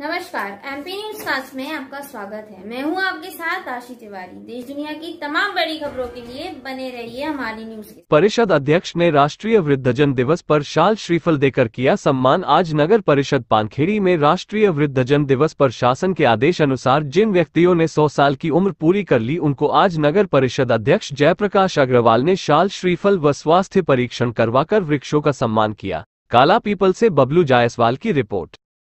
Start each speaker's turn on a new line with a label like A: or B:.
A: नमस्कार MP news cast में आपका स्वागत है मैं हूं आपके साथ आशी तिवारी देश दुनिया की तमाम बड़ी खबरों के लिए बने रहिए हमारी न्यूज
B: परिषद अध्यक्ष ने राष्ट्रीय वृद्धजन दिवस पर शाल श्रीफल देकर किया सम्मान आज नगर परिषद पानखेड़ी में राष्ट्रीय वृद्धजन दिवस पर शासन के आदेश अनुसार जिन व्यक्तियों ने सौ साल की उम्र पूरी कर ली उनको आज नगर परिषद अध्यक्ष जयप्रकाश अग्रवाल ने शाल श्रीफल व स्वास्थ्य परीक्षण करवा वृक्षों का सम्मान किया काला पीपल ऐसी बबलू जायसवाल की रिपोर्ट